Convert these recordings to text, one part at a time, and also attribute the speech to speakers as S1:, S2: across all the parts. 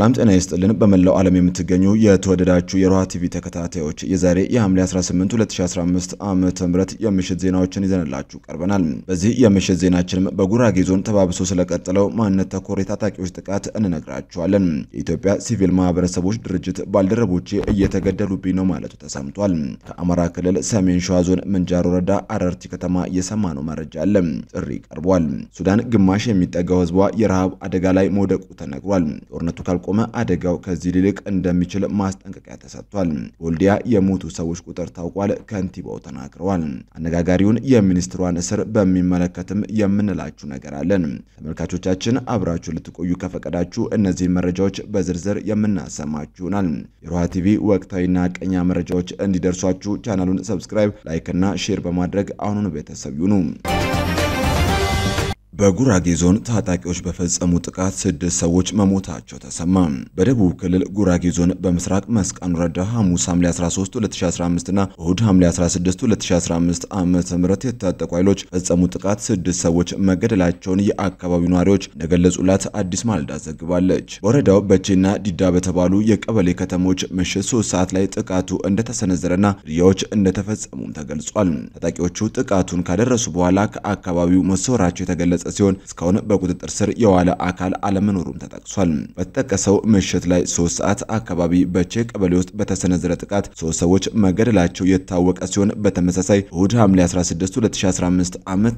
S1: ሰላም ጤና ይስጥልን። በመላው ዓለም የምትገኙ የተወደዳችሁ የሮሃ ቲቪ ተከታታዮች የዛሬ የሐምሌ 18 2015 ዓመተ ምህረት የምሽት ዜናዎችን ይዘንላችሁ ቀርበናል። በዚህ የምሽት ዜናችንም በጉራጌ ዞን ተባብሶ ስለቀጠለው ማንነት ተኮር የታጣቂዎች ጥቃት እንነግራችኋለን። የኢትዮጵያ ሲቪል ማህበረሰቦች ድርጅት ባልደረቦቼ እየተገደሉብኝ ነው ማለቱ ተሰምቷል። ከአማራ ክልል ሰሜን ሸዋ ዞን ምንጃር ወረዳ አረርቲ ከተማ እየሰማ ነው መረጃ አለ። ጥሪ ቀርቧል። ሱዳን ግማሽ የሚጠጋው ህዝቧ የረሃብ አደጋ ላይ መውደቁ ተነግሯል። ጦርነቱ ካልቆ ካልተቆመ አደጋው ከዚህ ሊልቅ እንደሚችል ማስጠንቀቂያ ተሰጥቷል። ወልዲያ የሞቱ ሰዎች ቁጥር ታውቋል፣ ከንቲባው ተናግረዋል። አነጋጋሪውን የሚኒስትሯን እስር በሚመለከትም የምንላችሁ ነገር አለን። ተመልካቾቻችን አብራችሁ ልትቆዩ ከፈቀዳችሁ እነዚህን መረጃዎች በዝርዝር የምናሰማችሁ ይሆናል። የሮሃ ቲቪ ወቅታዊና ቀኛ መረጃዎች እንዲደርሷችሁ ቻናሉን ሰብስክራይብ፣ ላይክ እና ሼር በማድረግ አሁኑን ቤተሰብ ይሁኑ። በጉራጌ ዞን ታጣቂዎች በፈጸሙ ጥቃት ስድስት ሰዎች መሞታቸው ተሰማ። በደቡብ ክልል ጉራጌ ዞን በምስራቅ መስቃን ወረዳ ሐሙስ ሐምሌ 13 2015 እና እሁድ ሐምሌ 16 2015 ዓመተ ምህረት የታጠቁ ኃይሎች ፈጸሙ ጥቃት ስድስት ሰዎች መገደላቸውን የአካባቢው ነዋሪዎች እንደገለጹላት አዲስ ማለዳ ዘግባለች። በወረዳው በቼና ዲዳ በተባሉ የቀበሌ ከተሞች ምሽት ሶስት ሰዓት ላይ ጥቃቱ እንደተሰነዘረና ግድያዎች እንደተፈጸሙም ተገልጿል። ታጣቂዎቹ ጥቃቱን ካደረሱ በኋላ ከአካባቢው መሰወራቸው የተገለጸ ሲሆን እስካሁን በቁጥጥር ስር የዋለ አካል አለመኖሩም ተጠቅሷል። በተጠቀሰው ምሽት ላይ ሶስት ሰዓት አካባቢ በቼ ቀበሌ ውስጥ በተሰነዘረ ጥቃት ሶስት ሰዎች መገደላቸው የታወቀ ሲሆን በተመሳሳይ እሁድ ሐምሌ 16 2015 ዓ ም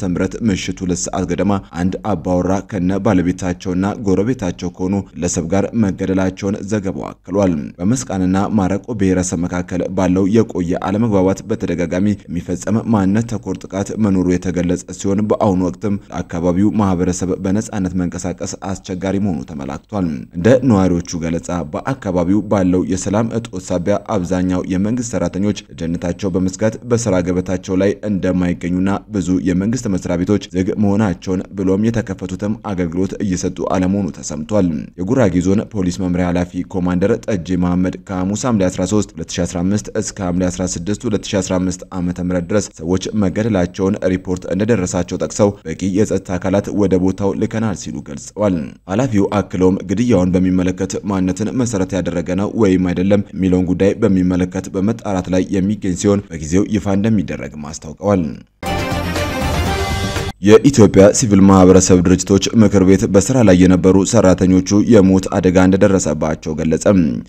S1: ምሽት ሁለት ሰዓት ገደማ አንድ አባወራ ከነ ባለቤታቸውና ጎረቤታቸው ከሆኑ ግለሰብ ጋር መገደላቸውን ዘገባው አክሏል። በመስቃንና ማረቆ ብሔረሰብ መካከል ባለው የቆየ አለመግባባት በተደጋጋሚ የሚፈጸም ማንነት ተኮር ጥቃት መኖሩ የተገለጸ ሲሆን በአሁኑ ወቅትም አካባቢው በአካባቢው ማህበረሰብ በነጻነት መንቀሳቀስ አስቸጋሪ መሆኑ ተመላክቷል። እንደ ነዋሪዎቹ ገለጻ በአካባቢው ባለው የሰላም እጦት ሳቢያ አብዛኛው የመንግስት ሰራተኞች ደህንነታቸው በመስጋት በስራ ገበታቸው ላይ እንደማይገኙና ብዙ የመንግስት መስሪያ ቤቶች ዝግ መሆናቸውን ብሎም የተከፈቱትም አገልግሎት እየሰጡ አለመሆኑ ተሰምቷል። የጉራጌ ዞን ፖሊስ መምሪያ ኃላፊ ኮማንደር ጠጄ መሐመድ ከሐሙስ ሐምሌ 13 2015 እስከ ሐምሌ 16 2015 ዓ.ም ድረስ ሰዎች መገደላቸውን ሪፖርት እንደደረሳቸው ጠቅሰው በቂ የጸጥታ አካል አካላት ወደ ቦታው ልከናል ሲሉ ገልጸዋል። ኃላፊው አክለውም ግድያውን በሚመለከት ማንነትን መሰረት ያደረገ ነው ወይም አይደለም የሚለውን ጉዳይ በሚመለከት በመጣራት ላይ የሚገኝ ሲሆን በጊዜው ይፋ እንደሚደረግም አስታውቀዋል። የኢትዮጵያ ሲቪል ማህበረሰብ ድርጅቶች ምክር ቤት በስራ ላይ የነበሩ ሰራተኞቹ የሞት አደጋ እንደደረሰባቸው ገለጸ።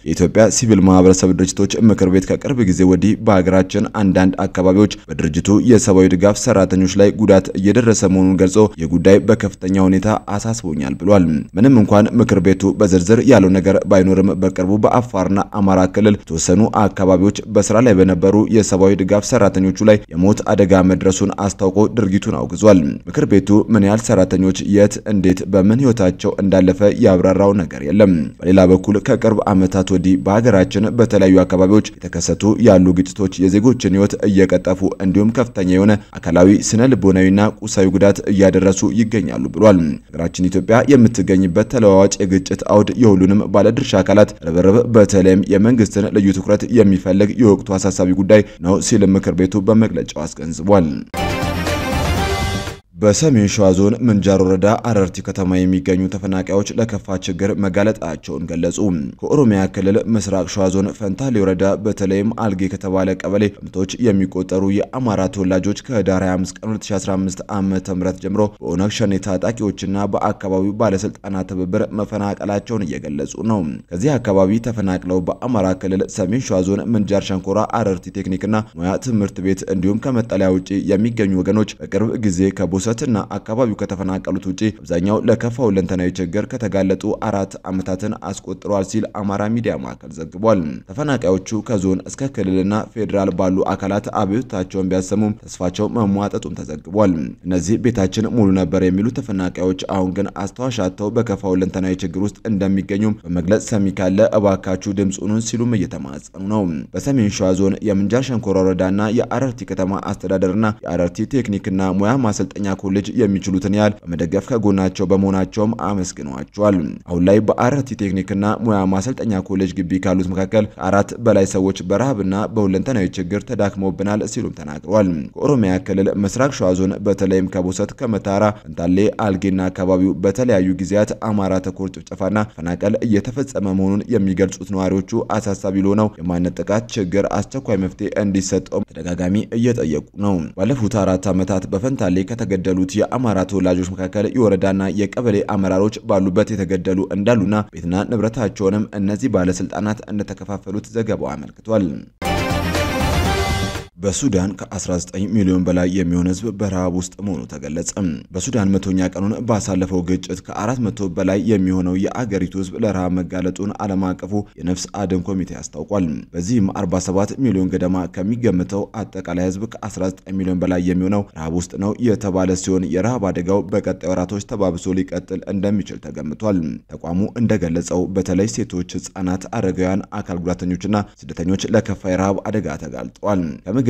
S1: የኢትዮጵያ ሲቪል ማህበረሰብ ድርጅቶች ምክር ቤት ከቅርብ ጊዜ ወዲህ በሀገራችን አንዳንድ አካባቢዎች በድርጅቱ የሰብአዊ ድጋፍ ሰራተኞች ላይ ጉዳት እየደረሰ መሆኑን ገልጾ የጉዳይ በከፍተኛ ሁኔታ አሳስቦኛል ብሏል። ምንም እንኳን ምክር ቤቱ በዝርዝር ያለው ነገር ባይኖርም በቅርቡ በአፋርና አማራ ክልል የተወሰኑ አካባቢዎች በስራ ላይ በነበሩ የሰብአዊ ድጋፍ ሰራተኞቹ ላይ የሞት አደጋ መድረሱን አስታውቆ ድርጊቱን አውግዟል። ምክር ቤቱ ምን ያህል ሰራተኞች የት፣ እንዴት፣ በምን ህይወታቸው እንዳለፈ ያብራራው ነገር የለም። በሌላ በኩል ከቅርብ ዓመታት ወዲህ በሀገራችን በተለያዩ አካባቢዎች የተከሰቱ ያሉ ግጭቶች የዜጎችን ህይወት እየቀጠፉ እንዲሁም ከፍተኛ የሆነ አካላዊ፣ ስነ ልቦናዊና ቁሳዊ ጉዳት እያደረሱ ይገኛሉ ብሏል። ሀገራችን ኢትዮጵያ የምትገኝበት ተለዋዋጭ የግጭት አውድ የሁሉንም ባለድርሻ አካላት ርብርብ በተለይም የመንግስትን ልዩ ትኩረት የሚፈልግ የወቅቱ አሳሳቢ ጉዳይ ነው ሲል ምክር ቤቱ በመግለጫው አስገንዝቧል። በሰሜን ሸዋ ዞን ምንጃር ወረዳ አረርቲ ከተማ የሚገኙ ተፈናቃዮች ለከፋ ችግር መጋለጣቸውን ገለጹ። ከኦሮሚያ ክልል ምስራቅ ሸዋ ዞን ፈንታሌ ወረዳ በተለይም አልጌ ከተባለ ቀበሌ በመቶዎች የሚቆጠሩ የአማራ ተወላጆች ከህዳር 25 ቀን 2015 ዓ ም ጀምሮ በኦነግ ሸኔ ታጣቂዎችና በአካባቢው ባለስልጣናት ትብብር መፈናቀላቸውን እየገለጹ ነው። ከዚህ አካባቢ ተፈናቅለው በአማራ ክልል ሰሜን ሸዋ ዞን ምንጃር ሸንኮራ አረርቲ ቴክኒክና ሙያ ትምህርት ቤት እንዲሁም ከመጠለያ ውጭ የሚገኙ ወገኖች በቅርብ ጊዜ ከቦሰ ከሞቱትና አካባቢው ከተፈናቀሉት ውጪ አብዛኛው ለከፋ ሁለንተናዊ ችግር ከተጋለጡ አራት ዓመታትን አስቆጥሯል ሲል አማራ ሚዲያ ማዕከል ዘግቧል። ተፈናቃዮቹ ከዞን እስከ ክልልና ፌዴራል ባሉ አካላት አብዮታቸውን ቢያሰሙም ተስፋቸው መሟጠጡም ተዘግቧል። እነዚህ ቤታችን ሙሉ ነበር የሚሉ ተፈናቃዮች አሁን ግን አስተዋሻተው አጥተው በከፋ ሁለንተናዊ ችግር ውስጥ እንደሚገኙም በመግለጽ ሰሚ ካለ እባካችሁ ድምፁኑን ሲሉም እየተማጸኑ ነው። በሰሜን ሸዋ ዞን የምንጃር ሸንኮራ ወረዳና የአረርቲ ከተማ አስተዳደርና የአረርቲ ቴክኒክና ሙያ ማሰልጠኛ ኮሌጅ የሚችሉትን ያህል በመደገፍ ከጎናቸው በመሆናቸውም አመስግነዋቸዋል። አሁን ላይ በአረርቲ ቴክኒክና ሙያ ማሰልጠኛ ኮሌጅ ግቢ ካሉት መካከል ከአራት በላይ ሰዎች በረሃብና በሁለንተናዊ ችግር ተዳክመውብናል ሲሉም ተናግረዋል። ከኦሮሚያ ክልል ምስራቅ ሸዋ ዞን በተለይም ከቦሰት ከመታራ፣ ፈንታሌ፣ አልጌና አካባቢው በተለያዩ ጊዜያት አማራ ተኮር ጭፍጨፋና ፈናቀል እየተፈጸመ መሆኑን የሚገልጹት ነዋሪዎቹ አሳሳቢ ለሆነው የማንነት ጥቃት ችግር አስቸኳይ መፍትሄ እንዲሰጠው ተደጋጋሚ እየጠየቁ ነው። ባለፉት አራት ዓመታት በፈንታሌ ከተገደ የተገደሉት የአማራ ተወላጆች መካከል የወረዳና የቀበሌ አመራሮች ባሉበት የተገደሉ እንዳሉና ቤትና ንብረታቸውንም እነዚህ ባለስልጣናት እንደተከፋፈሉት ዘገባው አመልክቷል። በሱዳን ከ19 ሚሊዮን በላይ የሚሆን ህዝብ በረሃብ ውስጥ መሆኑ ተገለጸ። በሱዳን መቶኛ ቀኑን ባሳለፈው ግጭት ከ400 በላይ የሚሆነው የአገሪቱ ህዝብ ለረሃብ መጋለጡን ዓለም አቀፉ የነፍስ አድን ኮሚቴ አስታውቋል። በዚህም 47 ሚሊዮን ገደማ ከሚገምተው አጠቃላይ ህዝብ ከ19 ሚሊዮን በላይ የሚሆነው ረሃብ ውስጥ ነው የተባለ ሲሆን የረሃብ አደጋው በቀጣይ ወራቶች ተባብሶ ሊቀጥል እንደሚችል ተገምቷል። ተቋሙ እንደገለጸው በተለይ ሴቶች፣ ህጻናት፣ አረጋውያን፣ አካል ጉዳተኞችና ስደተኞች ለከፋ የረሃብ አደጋ ተጋልጠዋል።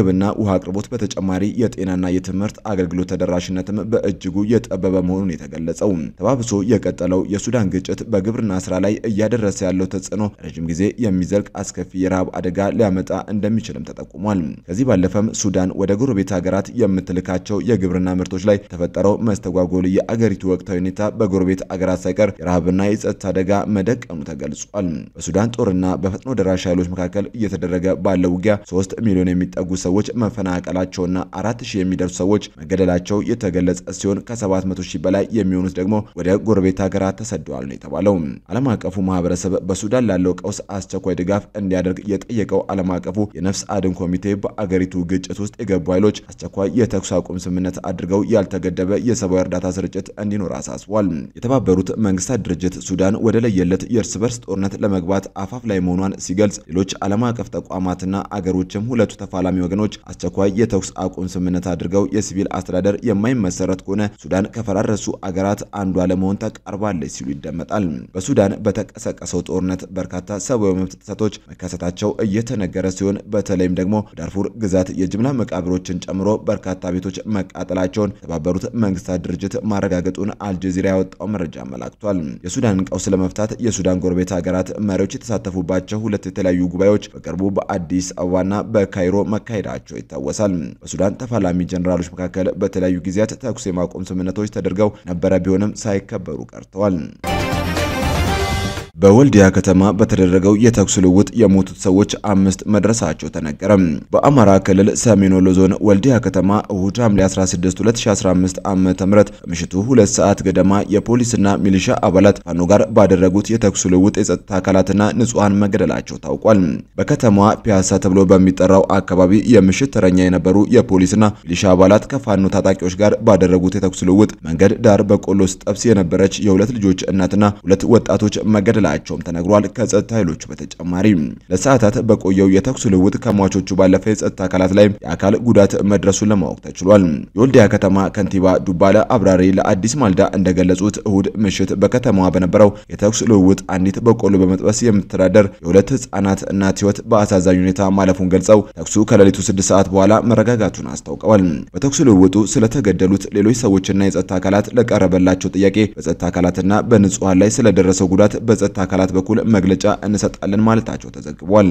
S1: ምግብና ውሃ አቅርቦት በተጨማሪ የጤናና የትምህርት አገልግሎት ተደራሽነትም በእጅጉ የጠበበ መሆኑን የተገለጸው ተባብሶ የቀጠለው የሱዳን ግጭት በግብርና ስራ ላይ እያደረሰ ያለው ተጽዕኖ ረጅም ጊዜ የሚዘልቅ አስከፊ የረሃብ አደጋ ሊያመጣ እንደሚችልም ተጠቁሟል። ከዚህ ባለፈም ሱዳን ወደ ጎረቤት ሀገራት የምትልካቸው የግብርና ምርቶች ላይ ተፈጠረው መስተጓጎል የአገሪቱ ወቅታዊ ሁኔታ በጎረቤት አገራት ሳይቀር የረሃብና የጸጥታ አደጋ መደቀኑ ተገልጿል። በሱዳን ጦርና በፈጥኖ ደራሽ ኃይሎች መካከል እየተደረገ ባለው ውጊያ ሶስት ሚሊዮን የሚጠጉ ሰዎች መፈናቀላቸውና አራት ሺህ የሚደርሱ ሰዎች መገደላቸው የተገለጸ ሲሆን ከ700 ሺህ በላይ የሚሆኑት ደግሞ ወደ ጎረቤት ሀገራት ተሰደዋል ነው የተባለው። ዓለም አቀፉ ማህበረሰብ በሱዳን ላለው ቀውስ አስቸኳይ ድጋፍ እንዲያደርግ የጠየቀው ዓለም አቀፉ የነፍስ አድን ኮሚቴ በአገሪቱ ግጭት ውስጥ የገቡ ኃይሎች አስቸኳይ የተኩስ አቁም ስምምነት አድርገው ያልተገደበ የሰብአዊ እርዳታ ስርጭት እንዲኖር አሳስቧል። የተባበሩት መንግስታት ድርጅት ሱዳን ወደ ለየለት የእርስ በርስ ጦርነት ለመግባት አፋፍ ላይ መሆኗን ሲገልጽ ሌሎች ዓለም አቀፍ ተቋማትና አገሮችም ሁለቱ ተፋላሚ ወገኖች አስቸኳይ የተኩስ አቁም ስምምነት አድርገው የሲቪል አስተዳደር የማይመሰረት ከሆነ ሱዳን ከፈራረሱ አገራት አንዷ ለመሆን ተቃርባለች ሲሉ ይደመጣል። በሱዳን በተቀሰቀሰው ጦርነት በርካታ ሰብአዊ መብት ጥሰቶች መከሰታቸው እየተነገረ ሲሆን በተለይም ደግሞ ዳርፉር ግዛት የጅምላ መቃብሮችን ጨምሮ በርካታ ቤቶች መቃጠላቸውን የተባበሩት መንግስታት ድርጅት ማረጋገጡን አልጀዚራ ያወጣው መረጃ አመላክቷል። የሱዳንን ቀውስ ለመፍታት የሱዳን ጎረቤት ሀገራት መሪዎች የተሳተፉባቸው ሁለት የተለያዩ ጉባኤዎች በቅርቡ በአዲስ አበባና በካይሮ መካሄድ ማካሄዳቸው ይታወሳል። በሱዳን ተፋላሚ ጀኔራሎች መካከል በተለያዩ ጊዜያት ተኩስ የማቆም ስምምነቶች ተደርገው ነበረ ቢሆንም ሳይከበሩ ቀርተዋል። በወልዲያ ከተማ በተደረገው የተኩስ ልውውጥ የሞቱት ሰዎች አምስት መድረሳቸው ተነገረ። በአማራ ክልል ሰሜን ወሎ ዞን ወልዲያ ከተማ እሁድ ሐምሌ 16 2015 ዓ.ም ከምሽቱ ሁለት ሰዓት ገደማ የፖሊስና ሚሊሻ አባላት ፋኖ ጋር ባደረጉት የተኩስ ልውውጥ የጸጥታ አካላትና ንጹሐን መገደላቸው ታውቋል። በከተማዋ ፒያሳ ተብሎ በሚጠራው አካባቢ የምሽት ተረኛ የነበሩ የፖሊስና ሚሊሻ አባላት ከፋኖ ታጣቂዎች ጋር ባደረጉት የተኩስ ልውውጥ መንገድ ዳር በቆሎ ስጠብስ የነበረች የሁለት ልጆች እናትና ሁለት ወጣቶች መገደላ መገደላቸውም ተነግሯል። ከጸጥታ ኃይሎቹ በተጨማሪ ለሰዓታት በቆየው የተኩስ ልውውጥ ከሟቾቹ ባለፈ የጸጥታ አካላት ላይ የአካል ጉዳት መድረሱን ለማወቅ ተችሏል። የወልዲያ ከተማ ከንቲባ ዱባለ አብራሪ ለአዲስ ማልዳ እንደገለጹት እሁድ ምሽት በከተማዋ በነበረው የተኩስ ልውውጥ አንዲት በቆሎ በመጥበስ የምትተዳደር የሁለት ህጻናት እናት ህይወት በአሳዛኝ ሁኔታ ማለፉን ገልጸው ተኩሱ ከሌሊቱ ስድስት ሰዓት በኋላ መረጋጋቱን አስታውቀዋል። በተኩስ ልውውጡ ስለተገደሉት ሌሎች ሰዎችና የጸጥታ አካላት ለቀረበላቸው ጥያቄ በጸጥታ አካላትና በንጹሐን ላይ ስለደረሰው ጉዳት በጸጥታ አካላት በኩል መግለጫ እንሰጣለን ማለታቸው ተዘግቧል።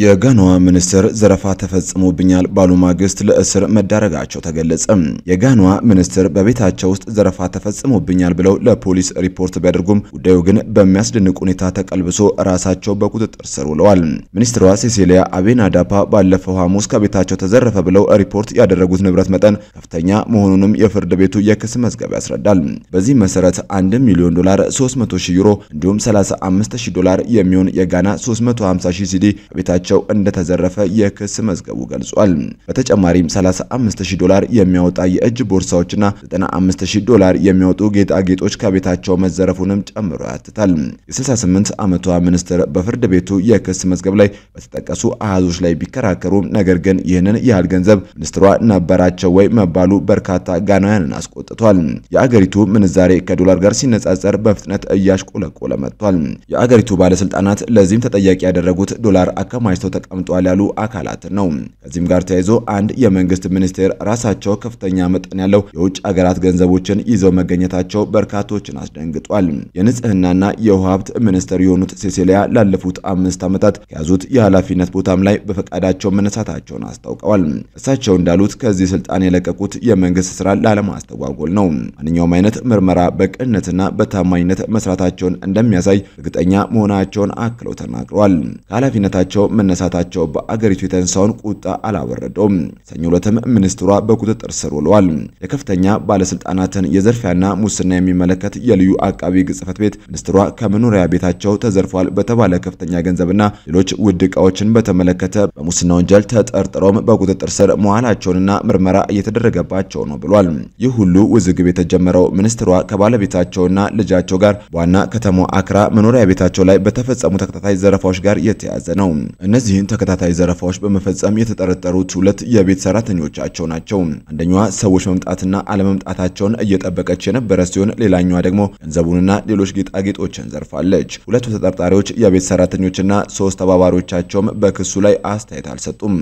S1: የጋናዋ ሚኒስትር ዘረፋ ተፈጽሞብኛል ባሉ ማግስት ለእስር መዳረጋቸው ተገለጸ። የጋናዋ ሚኒስትር በቤታቸው ውስጥ ዘረፋ ተፈጽሞብኛል ብለው ለፖሊስ ሪፖርት ቢያደርጉም ጉዳዩ ግን በሚያስደንቅ ሁኔታ ተቀልብሶ ራሳቸው በቁጥጥር ስር ውለዋል። ሚኒስትሯ አቤና አቤናዳፓ ባለፈው ሐሙስ ከቤታቸው ተዘረፈ ብለው ሪፖርት ያደረጉት ንብረት መጠን ከፍተኛ መሆኑንም የፍርድ ቤቱ የክስ መዝገብ ያስረዳል። በዚህ መሰረት 1 ሚሊዮን ዶላር፣ 300 ሺህ ዩሮ እንዲሁም 35 ሺህ ዶላር የሚሆን የጋና 350 ሺህ ሲዲ ከቤታቸው ንብረታቸው እንደተዘረፈ የክስ መዝገቡ ገልጿል። በተጨማሪም 35000 ዶላር የሚያወጣ የእጅ ቦርሳዎችና 95000 ዶላር የሚያወጡ ጌጣጌጦች ከቤታቸው መዘረፉንም ጨምሮ ያትታል። የ68 ዓመቷ ሚኒስትር በፍርድ ቤቱ የክስ መዝገብ ላይ በተጠቀሱ አሃዞች ላይ ቢከራከሩም ነገር ግን ይህንን ያህል ገንዘብ ሚኒስትሯ ነበራቸው ወይ መባሉ በርካታ ጋናውያንን አስቆጥቷል። የአገሪቱ ምንዛሬ ከዶላር ጋር ሲነጻጸር በፍጥነት እያሽቆለቆለ መጥቷል። የአገሪቱ ባለስልጣናት ለዚህም ተጠያቂ ያደረጉት ዶላር አከማ አከማችተው ተቀምጧል ያሉ አካላትን ነው። ከዚህም ጋር ተያይዞ አንድ የመንግስት ሚኒስቴር ራሳቸው ከፍተኛ መጠን ያለው የውጭ ሀገራት ገንዘቦችን ይዘው መገኘታቸው በርካቶችን አስደንግጧል። የንጽህናና የውሃ ሀብት ሚኒስትር የሆኑት ሴሴሊያ ላለፉት አምስት ዓመታት ከያዙት የኃላፊነት ቦታም ላይ በፈቃዳቸው መነሳታቸውን አስታውቀዋል። እሳቸው እንዳሉት ከዚህ ስልጣን የለቀቁት የመንግስት ስራ ላለማስተጓጎል ነው። ማንኛውም አይነት ምርመራ በቅንነትና በታማኝነት መስራታቸውን እንደሚያሳይ እርግጠኛ መሆናቸውን አክለው ተናግረዋል። ከኃላፊነታቸው መነሳታቸው በአገሪቱ የተነሳውን ቁጣ አላወረደውም። ሰኞ ዕለትም ሚኒስትሯ በቁጥጥር ስር ውለዋል። የከፍተኛ ባለስልጣናትን የዘርፊያና ሙስና የሚመለከት የልዩ አቃቢ ሕግ ጽሕፈት ቤት ሚኒስትሯ ከመኖሪያ ቤታቸው ተዘርፏል በተባለ ከፍተኛ ገንዘብና ሌሎች ውድ እቃዎችን በተመለከተ በሙስና ወንጀል ተጠርጥረውም በቁጥጥር ስር መዋላቸውንና ምርመራ እየተደረገባቸው ነው ብሏል። ይህ ሁሉ ውዝግብ የተጀመረው ሚኒስትሯ ከባለቤታቸውና ልጃቸው ጋር በዋና ከተማ አክራ መኖሪያ ቤታቸው ላይ በተፈጸሙ ተከታታይ ዘረፋዎች ጋር የተያያዘ ነው። እነዚህን ተከታታይ ዘረፋዎች በመፈጸም የተጠረጠሩት ሁለት የቤት ሰራተኞቻቸው ናቸው። አንደኛዋ ሰዎች መምጣትና አለመምጣታቸውን እየጠበቀች የነበረ ሲሆን፣ ሌላኛዋ ደግሞ ገንዘቡንና ሌሎች ጌጣጌጦችን ዘርፋለች። ሁለቱ ተጠርጣሪዎች የቤት ሰራተኞችና ሶስት ተባባሪዎቻቸውም በክሱ ላይ አስተያየት አልሰጡም።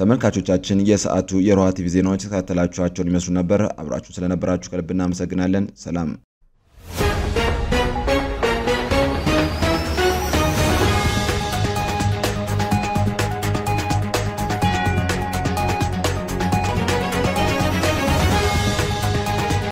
S1: ተመልካቾቻችን የሰዓቱ የሮሃ ቲቪ ዜናዎች የተከታተላችኋቸውን ይመስሉ ነበር። አብራችሁ ስለነበራችሁ ከልብ እናመሰግናለን። ሰላም